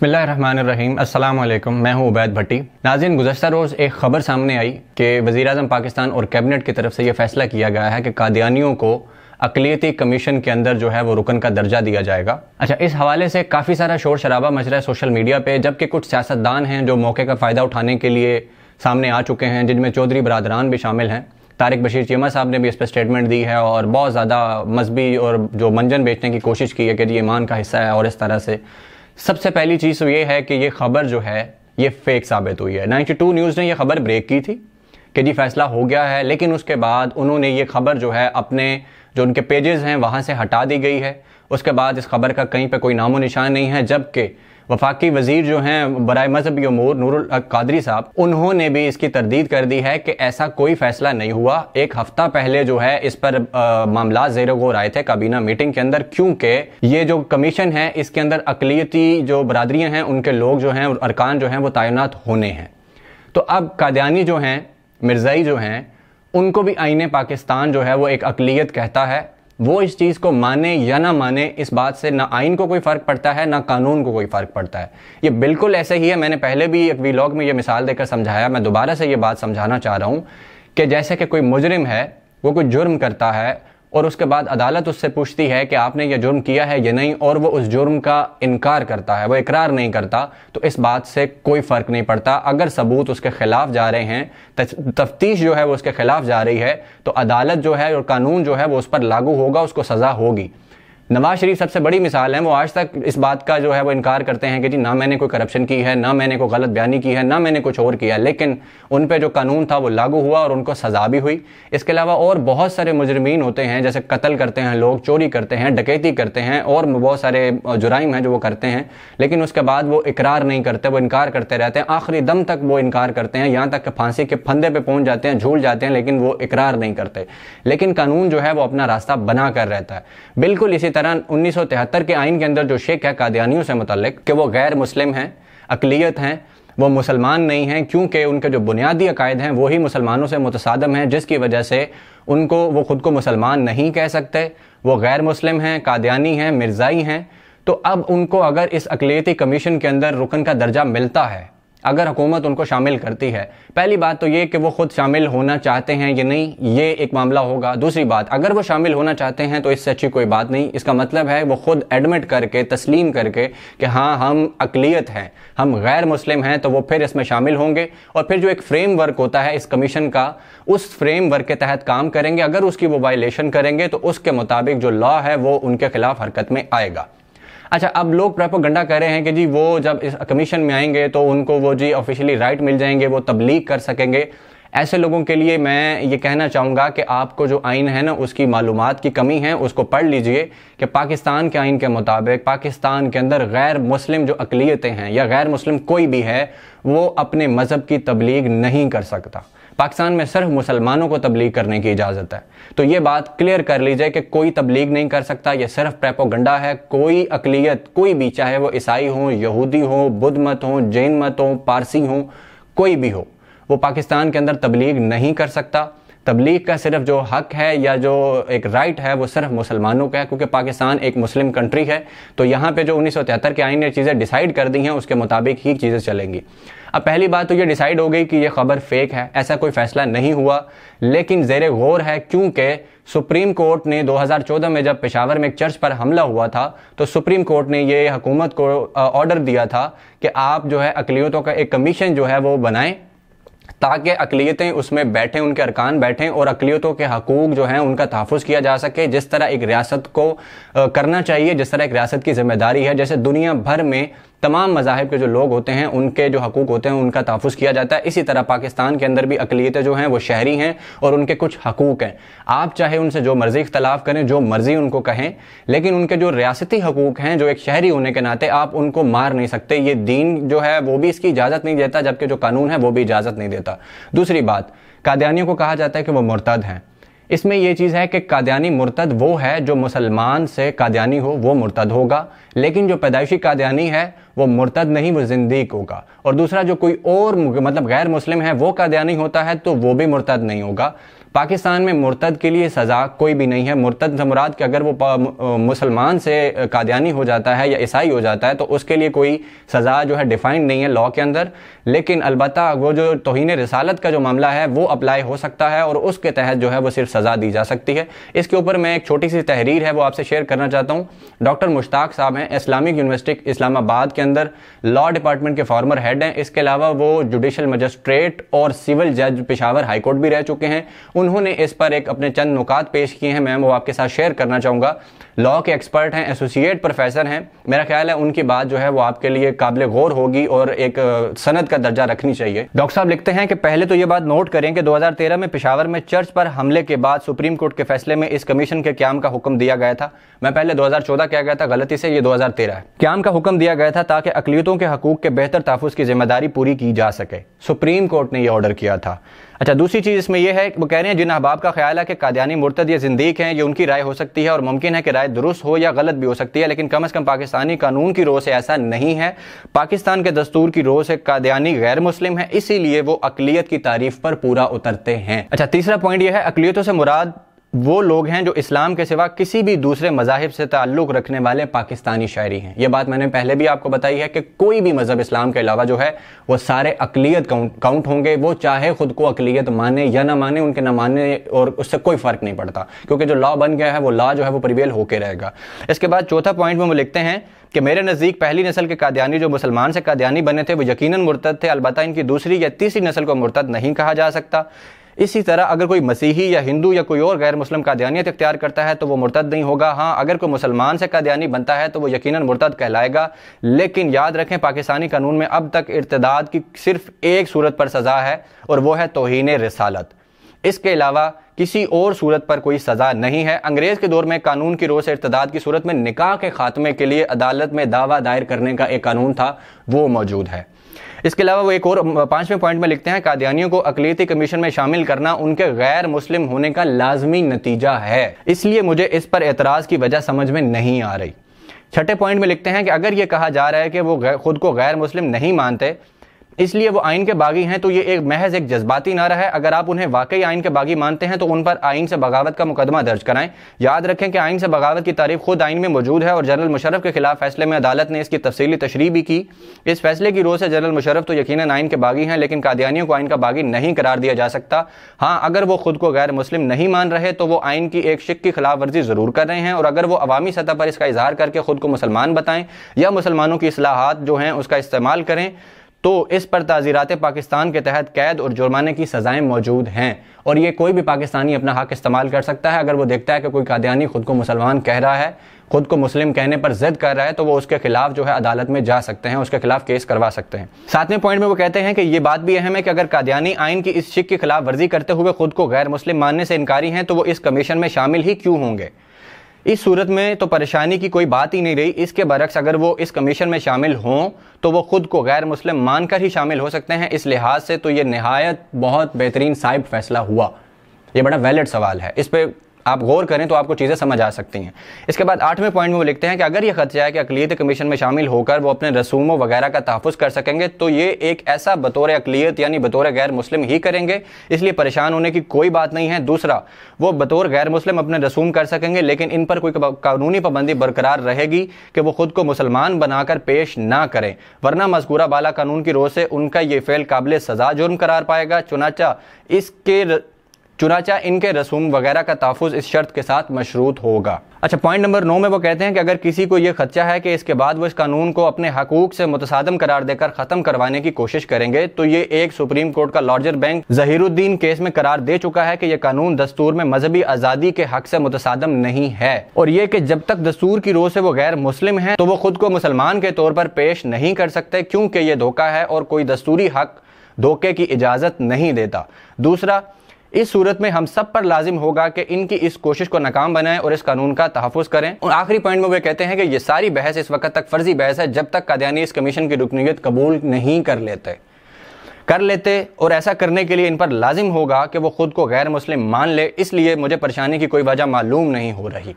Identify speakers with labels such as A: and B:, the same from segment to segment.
A: बसमीम अल्लाम मैं हूं उबैद भट्टी नाजिन गुजशत रोज़ एक ख़बर सामने आई कि वज़ी अजम पाकिस्तान और कैबिनेट की तरफ से यह फ़ैसला किया गया है कि कादियानियों को अकलीती कमीशन के अंदर जो है वो रुकन का दर्जा दिया जाएगा अच्छा इस हवाले से काफ़ी सारा शोर शराबा मच रहा है सोशल मीडिया पे जबकि कुछ सियासतदान हैं जो मौके का फ़ायदा उठाने के लिए सामने आ चुके हैं जिनमें चौधरी बरदरान भी शामिल हैं तारिक बशीर चीमा साहब ने भी इस पर स्टेटमेंट दी है और बहुत ज़्यादा मजहबी और जो मंजन बेचने की कोशिश की है कि ये ईमान का हिस्सा है और इस तरह से सबसे पहली चीज़ तो ये है कि ये खबर जो है ये फेक साबित हुई है 92 न्यूज़ ने यह खबर ब्रेक की थी कि जी फैसला हो गया है लेकिन उसके बाद उन्होंने ये खबर जो है अपने जो उनके पेजेस हैं वहां से हटा दी गई है उसके बाद इस खबर का कहीं पर कोई नामो निशान नहीं है जबकि वफाकी वजीर जो हैं बरए मजहबी अमूर नूरुल कादरी साहब उन्होंने भी इसकी तरदीद कर दी है कि ऐसा कोई फैसला नहीं हुआ एक हफ्ता पहले जो है इस पर मामला जेर गौर आए थे काबीना मीटिंग के अंदर क्योंकि ये जो कमीशन है इसके अंदर अकलीती जो बरदरियाँ हैं उनके लोग जो हैं अरकान जो हैं वो तैनात होने हैं तो अब कादयानी जो हैं मिर्ज़ाई जो हैं उनको भी आइन पाकिस्तान जो है वो एक अकलीत कहता है वो इस चीज़ को माने या ना माने इस बात से ना आइन को कोई फ़र्क पड़ता है ना कानून को कोई फ़र्क पड़ता है ये बिल्कुल ऐसे ही है मैंने पहले भी एक वीलॉग में ये मिसाल देकर समझाया मैं दोबारा से ये बात समझाना चाह रहा हूं कि जैसे कि कोई मुजरिम है वो कोई जुर्म करता है और उसके बाद अदालत उससे पूछती है कि आपने यह जुर्म किया है या नहीं और वो उस जुर्म का इनकार करता है वो इकरार नहीं करता तो इस बात से कोई फ़र्क नहीं पड़ता अगर सबूत उसके ख़िलाफ़ जा रहे हैं तफ्तीश जो है वो उसके ख़िलाफ़ जा रही है तो अदालत जो है और कानून जो है वो उस पर लागू होगा उसको सज़ा होगी नवाज शरीफ सबसे बड़ी मिसाल है वो आज तक इस बात का जो है वो इनकार करते हैं कि जी ना मैंने कोई करप्शन की है ना मैंने कोई गलत बयानी की है ना मैंने कुछ और किया लेकिन उन पर जो कानून था वो लागू हुआ और उनको सज़ा भी हुई इसके अलावा और बहुत सारे मुजरमीन होते हैं जैसे कत्ल करते हैं लोग चोरी करते हैं डकैती करते हैं और बहुत सारे जुराइम हैं जो वो करते हैं लेकिन उसके बाद वो इकरार नहीं करते वो इनकार करते रहते हैं आखिरी दम तक वो इनकार करते हैं यहाँ तक फांसी के फंदे पर पहुँच जाते हैं झूल जाते हैं लेकिन वो इकरार नहीं करते लेकिन कानून जो है वो अपना रास्ता बना कर रहता है बिल्कुल इसी तरह 1973 के आइन के अंदर जो शेख है कादियानियों से मतलब कि वो गैर मुस्लिम हैं अकलीत हैं वो मुसलमान नहीं हैं क्योंकि उनके जो बुनियादी अकायद हैं वही मुसलमानों से मुतसादम हैं जिसकी वजह से उनको वो ख़ुद को मुसलमान नहीं कह सकते वो गैर मुस्लिम हैं कादियानी हैं मिर्ज़ाई हैं तो अब उनको अगर इस अकलीती कमीशन के अंदर रुकन का दर्जा मिलता है अगर हुकूमत उनको शामिल करती है पहली बात तो ये कि वो खुद शामिल होना चाहते हैं या नहीं ये एक मामला होगा दूसरी बात अगर वो शामिल होना चाहते हैं तो इससे अच्छी कोई बात नहीं इसका मतलब है वो खुद एडमिट करके तस्लीम करके कि हाँ हम अकलीत हैं हम गैर मुस्लिम हैं तो वो फिर इसमें शामिल होंगे और फिर जो एक फ्रेमवर्क होता है इस कमीशन का उस फ्रेमवर्क के तहत काम करेंगे अगर उसकी वो वायलेशन करेंगे तो उसके मुताबिक जो लॉ है वो उनके खिलाफ हरकत में आएगा अच्छा अब लोग गंडा कह रहे हैं कि जी वो जब इस कमीशन में आएंगे तो उनको वो जी ऑफिशियली राइट मिल जाएंगे वो तबलीग कर सकेंगे ऐसे लोगों के लिए मैं ये कहना चाहूँगा कि आपको जो आइन है ना उसकी मालूम की कमी है उसको पढ़ लीजिए कि पाकिस्तान के आइन के मुताबिक पाकिस्तान के अंदर गैर मुस्लिम जो अकलीतें हैं या गैर मुस्लिम कोई भी है वो अपने मज़हब की तबलीग नहीं कर सकता पाकिस्तान में सिर्फ मुसलमानों को तबलीग करने की इजाज़त है तो ये बात क्लियर कर लीजिए कि कोई तबलीग नहीं कर सकता ये सिर्फ प्रेपोगंडा है कोई अकलीत कोई भी चाहे वो ईसाई हो यहूदी हो बुद्ध मत हो जैन मत हो पारसी हो कोई भी हो वो पाकिस्तान के अंदर तबलीग नहीं कर सकता तबलीग का सिर्फ जो हक है या जो एक राइट है वो सिर्फ मुसलमानों का है क्योंकि पाकिस्तान एक मुस्लिम कंट्री है तो यहाँ पे जो उन्नीस के आइन ने चीज़ें डिसाइड कर दी हैं उसके मुताबिक ही चीज़ें चलेंगी अब पहली बात तो ये डिसाइड हो गई कि ये खबर फेक है ऐसा कोई फैसला नहीं हुआ लेकिन जेर गौर है क्योंकि सुप्रीम कोर्ट ने 2014 में जब पेशावर में एक चर्च पर हमला हुआ था तो सुप्रीम कोर्ट ने ये हुकूमत को ऑर्डर दिया था कि आप जो है अकलीतों का एक कमीशन जो है वो बनाएं ताकि अकलीतें उसमें बैठें उनके अरकान बैठें और अकलीतों के हकूक़ जो हैं उनका तहफ़ किया जा सके जिस तरह एक रियासत को करना चाहिए जिस तरह एक रियासत की ज़िम्मेदारी है जैसे दुनिया भर में तमाम मजाहब के जो लोग होते हैं उनके जो हकूक होते हैं उनका तहफ़ किया जाता है इसी तरह पाकिस्तान के अंदर भी अकलीतें जो हैं वो शहरी हैं और उनके कुछ हकूक हैं आप चाहे उनसे जो मर्ज़ी इख्तलाफ करें जो मर्ज़ी उनको कहें लेकिन उनके जो रियासती हकूक हैं जो एक शहरी होने के नाते आप उनको मार नहीं सकते ये दीन जो है वो भी इसकी इजाज़त नहीं देता जबकि जो कानून है वो भी इजाज़त नहीं देता दूसरी बात कादियानियों को कहा जाता है कि वो मुर्तद हैं इसमें यह चीज़ है कि कादयानी मुर्तद वो है जो मुसलमान से कादयानी हो वो मुर्तद होगा लेकिन जो पैदाइशी कादयानी है वो मुर्तद नहीं वो जिंदी होगा और दूसरा जो कोई और मतलब गैर मुस्लिम है वो कादयानी होता है तो वो भी मुर्तद नहीं होगा पाकिस्तान में मुर्तद के लिए सज़ा कोई भी नहीं है मुर्तद मुराद के अगर वो मुसलमान से कादयानी हो जाता है या ईसाई हो जाता है तो उसके लिए कोई सज़ा जो है डिफाइंड नहीं है लॉ के अंदर लेकिन अलबत् वो जो तोहन रसालत का जो मामला है वो अप्लाई हो सकता है और उसके तहत जो है वो सिर्फ सज़ा दी जा सकती है इसके ऊपर मैं एक छोटी सी तहरीर है वो आपसे शेयर करना चाहता हूँ डॉक्टर मुश्ताक साहब हैं इस्लामिक यूनिवर्सिटी इस्लामाबाद के अंदर लॉ डिपार्टमेंट के फॉर्मर हेड हैं इसके अलावा वो जुडिशल मजिस्ट्रेट और सिविल जज पिशावर हाईकोर्ट भी रह चुके हैं उन्होंने इस पर एक अपने चंद नुकात पेश किए हैं मैं वो आपके साथ शेयर करना चाहूँगा लॉ के एक्सपर्ट हैं एसोसिएट प्रोफेसर हैं मेरा ख्याल है उनकी बात जो है वो आपके लिए काबिल गौर होगी और एक सनद का दर्जा रखनी चाहिए डॉक्टर साहब लिखते हैं कि पहले तो ये बात नोट करें कि 2013 में पिशावर में चर्च पर हमले के बाद सुप्रीम कोर्ट के फैसले में इस कमीशन के क्याम का हुक्म दिया गया था मैं पहले 2014 कह गया था गलती से ये दो है क्याम का हुक्म दिया गया था ताकि अकलीतों के हकूक के बेहतर तहफ़ की जिम्मेदारी पूरी की जा सके सुप्रीम कोर्ट ने यह ऑर्डर किया था अच्छा दूसरी चीज़ इसमें यह है वो कह रहे हैं जिन अहबाब का ख्याल है कि कादयानी मुर्तद या जिंदीक हैं ये उनकी राय हो सकती है और मुमकिन है कि राय दुरुस्त हो या गलत भी हो सकती है लेकिन कम अज़ कम पाकिस्तानी कानून की रोह से ऐसा नहीं है पाकिस्तान के दस्तूर की रोह से कादयानी गैर मुस्लिम है इसीलिए वो अकलीत की तारीफ पर पूरा उतरते हैं अच्छा तीसरा पॉइंट यह है अकलीतों से मुराद वो लोग हैं जो इस्लाम के सिवा किसी भी दूसरे मजाहब से ताल्लुक़ रखने वाले पाकिस्तानी शायरी हैं ये बात मैंने पहले भी आपको बताई है कि कोई भी मज़हब इस्लाम के अलावा जो है वो सारे अकलीत काउंट काउंट होंगे वो चाहे ख़ुद को अकलीत माने या ना माने उनके ना माने और उससे कोई फ़र्क नहीं पड़ता क्योंकि जो लॉ बन गया है वो लॉ जो है वो प्रिवेल होकर रहेगा इसके बाद चौथा पॉइंट में वो लिखते हैं कि मेरे नज़दीक पहली नस्ल के कादियानी जो मुसलमान से कादियानी बने थे वो यकीनन मुर्तद थे अलबत्त इनकी दूसरी या तीसरी नस्ल को मुर्तद नहीं कहा जा सकता इसी तरह अगर कोई मसीही या हिंदू या कोई और गैर मुस्लिम कादियानियत इख्तियार करता है तो वो मुर्तद नहीं होगा हाँ अगर कोई मुसलमान से कादियानी बनता है तो वो यकीन मुर्तद कहलाएगा लेकिन याद रखें पाकिस्तानी कानून में अब तक इर्तदाद की सिर्फ एक सूरत पर सज़ा है और वह है तोहन रसालत इसके अलावा किसी और सूरत पर कोई सज़ा नहीं है अंग्रेज़ के दौर में कानून की रोज इर्तदाद की सूरत में निकाह के खात्मे के लिए अदालत में दावा दायर करने का एक कानून था वो मौजूद है इसके अलावा वो एक और पांचवें पॉइंट में लिखते हैं कादियानियों को अकलीती कमीशन में शामिल करना उनके गैर मुस्लिम होने का लाजमी नतीजा है इसलिए मुझे इस पर एतराज़ की वजह समझ में नहीं आ रही छठे पॉइंट में लिखते हैं कि अगर ये कहा जा रहा है कि वो खुद को गैर मुस्लिम नहीं मानते इसलिए वो आइन के बागी हैं तो ये एक महज एक जज्बाती नारा है अगर आप उन्हें वाकई आइन के बागी मानते हैं तो उन पर आइन से बगावत का मुकदमा दर्ज कराएं याद रखें कि आइन से बगावत की तारीफ खुद आइन में मौजूद है और जनरल मुशरफ के खिलाफ फैसले में अदालत ने इसकी तफसीली तशरी भी की इस फैसले की रोज से जनरल मुशरफ तो यकीन आइन के बागी हैं लेकिन कादियानियों को आइन का बागी नहीं करार दिया जा सकता हाँ अगर वो खुद को गैर मुस्लिम नहीं मान रहे तो वो आइन की एक शिक की खिलाफ वर्जी जरूर कर रहे हैं और अगर वो अवामी सतह पर इसका इजहार करके खुद को मुसलमान बताएं या मुसलमानों की असलाहत जो हैं उसका इस्तेमाल करें तो इस पर ताज़ीरात पाकिस्तान के तहत कैद और जुर्माने की सज़ाएं मौजूद हैं और ये कोई भी पाकिस्तानी अपना हक इस्तेमाल कर सकता है अगर वो देखता है कि कोई कादयानी खुद को मुसलमान कह रहा है खुद को मुस्लिम कहने पर जिद कर रहा है तो वो उसके खिलाफ जो है अदालत में जा सकते हैं उसके खिलाफ केस करवा सकते हैं सातवें पॉइंट में वो कहते हैं कि ये बात भी अहम है कि अगर कादयानी आइन की इस शिक के खिलाफ वर्जी करते हुए खुद को गैर मुस्लिम मानने से इनकारी हैं तो वो इस कमीशन में शामिल ही क्यों होंगे इस सूरत में तो परेशानी की कोई बात ही नहीं रही इसके बरक्स अगर वो इस कमीशन में शामिल हों तो वो ख़ुद को गैर मुस्लिम मानकर ही शामिल हो सकते हैं इस लिहाज से तो ये नहायत बहुत बेहतरीन साइब फैसला हुआ ये बड़ा वैलिड सवाल है इस पर आप गौर करें तो आपको चीज़ें समझ आ सकती हैं इसके बाद आठवें पॉइंट में वो लिखते हैं कि अगर ये खदशा है कि अकलीत कमीशन में शामिल होकर वो अपने रसूमों वगैरह का तहफ़ कर सकेंगे तो ये एक ऐसा बतौर अकलीत यानी बतौर गैर मुस्लिम ही करेंगे इसलिए परेशान होने की कोई बात नहीं है दूसरा वो बतौर गैर मुस्लिम अपने रसूम कर सकेंगे लेकिन इन पर कोई कानूनी पाबंदी बरकरार रहेगी कि वो खुद को मुसलमान बनाकर पेश ना करें वरना मजकूरा बाला कानून की रोज से उनका ये फेल काबिल सजा जुर्म करार पाएगा चुनाचा इसके चुनाचा इनके रसूम वगैरह का तहफ़ इस शर्त के साथ मशरूत होगा अच्छा पॉइंट नंबर नौ में वो कहते हैं कि अगर किसी को ये खदशा है कि इसके बाद वो इस कानून को अपने हकूक से मुतसादम करार देकर ख़त्म करवाने की कोशिश करेंगे तो ये एक सुप्रीम कोर्ट का लॉर्जर बैंक जहीरुद्दीन केस में करार दे चुका है कि यह कानून दस्तूर में मजहबी आज़ादी के हक से मुतसादम नहीं है और ये कि जब तक दस्तूर की रोह से वो गैर मुस्लिम है तो वो खुद को मुसलमान के तौर पर पेश नहीं कर सकते क्योंकि ये धोखा है और कोई दस्तूरी हक धोखे की इजाज़त नहीं देता दूसरा इस सूरत में हम सब पर लाजिम होगा कि इनकी इस कोशिश को नाकाम बनाए और इस कानून का तहफुज करें और आखिरी पॉइंट में वे कहते हैं कि ये सारी बहस इस वक्त तक फर्जी बहस है जब तक कादयानी इस कमीशन की रुकनीत कबूल नहीं कर लेते कर लेते और ऐसा करने के लिए इन पर लाजिम होगा कि वो खुद को गैर मुस्लिम मान ले इसलिए मुझे परेशानी की कोई वजह मालूम नहीं हो रही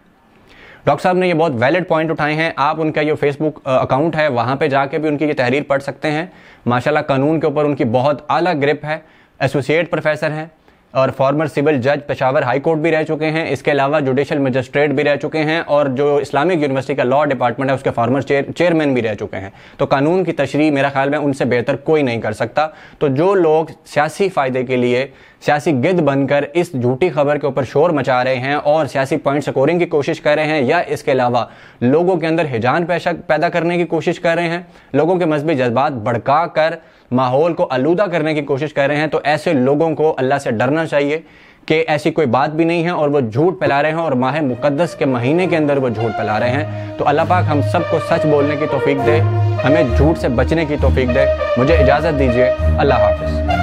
A: डॉक्टर साहब ने ये बहुत वैलिड पॉइंट उठाए हैं आप उनका ये फेसबुक अकाउंट है वहाँ पे जाके भी उनकी ये तहरीर पढ़ सकते हैं माशाल्लाह कानून के ऊपर उनकी बहुत अलग ग्रिप है एसोसिएट प्रोफेसर हैं और फॉर्मर सिविल जज पेशावर हाई कोर्ट भी रह चुके हैं इसके अलावा जुडिशल मजिस्ट्रेट भी रह चुके हैं और जो इस्लामिक यूनिवर्सिटी का लॉ डिपार्टमेंट है उसके फॉर्मर चेयरमैन भी रह चुके हैं तो कानून की तशरी मेरा ख्याल में उनसे बेहतर कोई नहीं कर सकता तो जो लोग सियासी फ़ायदे के लिए सियासी गिद्ध बनकर इस झूठी खबर के ऊपर शोर मचा रहे हैं और सियासी पॉइंट स्कोरिंग की कोशिश कर रहे हैं या इसके अलावा लोगों के अंदर हिजान पैदा करने की कोशिश कर रहे हैं लोगों के मजहबी जज्बात भड़का कर माहौल को आलूदा करने की कोशिश कर रहे हैं तो ऐसे लोगों को अल्लाह से डरना चाहिए कि ऐसी कोई बात भी नहीं है और वो झूठ फैला रहे हैं और माह मुकदस के महीने के अंदर वो झूठ फैला रहे हैं तो अल्लाह पाक हम सबको सच बोलने की तोफीक दे हमें झूठ से बचने की तोफीक दे मुझे इजाज़त दीजिए अल्लाह हाफिज़